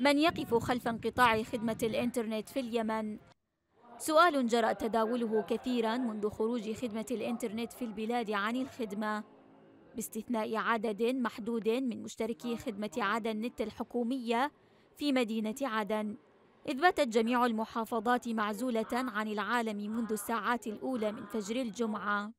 من يقف خلف انقطاع خدمة الإنترنت في اليمن سؤال جرى تداوله كثيرا منذ خروج خدمة الإنترنت في البلاد عن الخدمة باستثناء عدد محدود من مشتركي خدمة عدن نت الحكومية في مدينة عدن إذ باتت جميع المحافظات معزولة عن العالم منذ الساعات الأولى من فجر الجمعة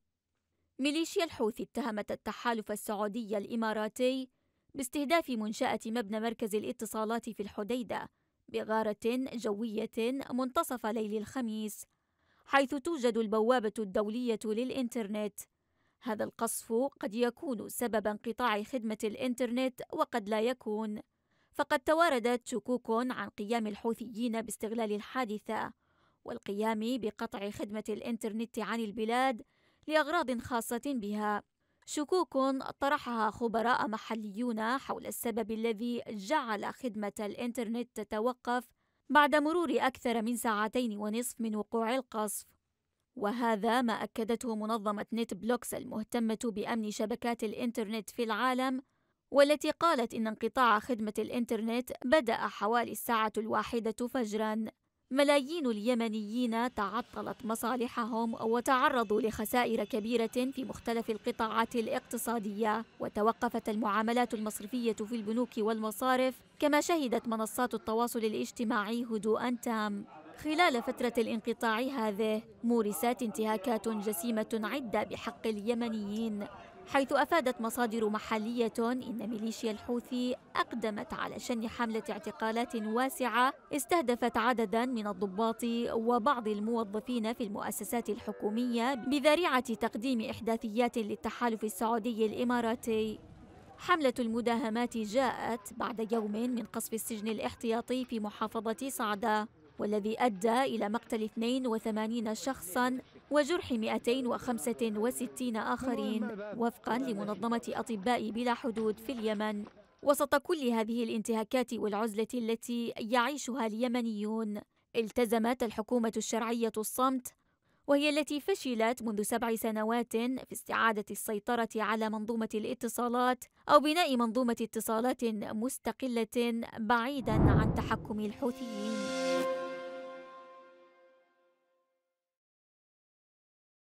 ميليشيا الحوثي اتهمت التحالف السعودي الإماراتي باستهداف منشأة مبنى مركز الاتصالات في الحديدة بغارة جوية منتصف ليل الخميس حيث توجد البوابة الدولية للإنترنت هذا القصف قد يكون سبب انقطاع خدمة الإنترنت وقد لا يكون فقد تواردت شكوك عن قيام الحوثيين باستغلال الحادثة والقيام بقطع خدمة الإنترنت عن البلاد لأغراض خاصة بها شكوك طرحها خبراء محليون حول السبب الذي جعل خدمة الإنترنت تتوقف بعد مرور أكثر من ساعتين ونصف من وقوع القصف وهذا ما أكدته منظمة نت بلوكس المهتمة بأمن شبكات الإنترنت في العالم والتي قالت إن انقطاع خدمة الإنترنت بدأ حوالي الساعة الواحدة فجراً ملايين اليمنيين تعطلت مصالحهم وتعرضوا لخسائر كبيرة في مختلف القطاعات الاقتصادية وتوقفت المعاملات المصرفية في البنوك والمصارف كما شهدت منصات التواصل الاجتماعي هدوءا تام خلال فترة الانقطاع هذه مورست انتهاكات جسيمة عدة بحق اليمنيين حيث أفادت مصادر محلية إن ميليشيا الحوثي أقدمت على شن حملة اعتقالات واسعة استهدفت عددا من الضباط وبعض الموظفين في المؤسسات الحكومية بذريعة تقديم إحداثيات للتحالف السعودي الإماراتي حملة المداهمات جاءت بعد يوم من قصف السجن الاحتياطي في محافظة صعدة والذي أدى إلى مقتل 82 شخصاً وجرح 265 آخرين وفقاً لمنظمة أطباء بلا حدود في اليمن وسط كل هذه الانتهاكات والعزلة التي يعيشها اليمنيون التزمت الحكومة الشرعية الصمت وهي التي فشلت منذ سبع سنوات في استعادة السيطرة على منظومة الاتصالات أو بناء منظومة اتصالات مستقلة بعيداً عن تحكم الحوثيين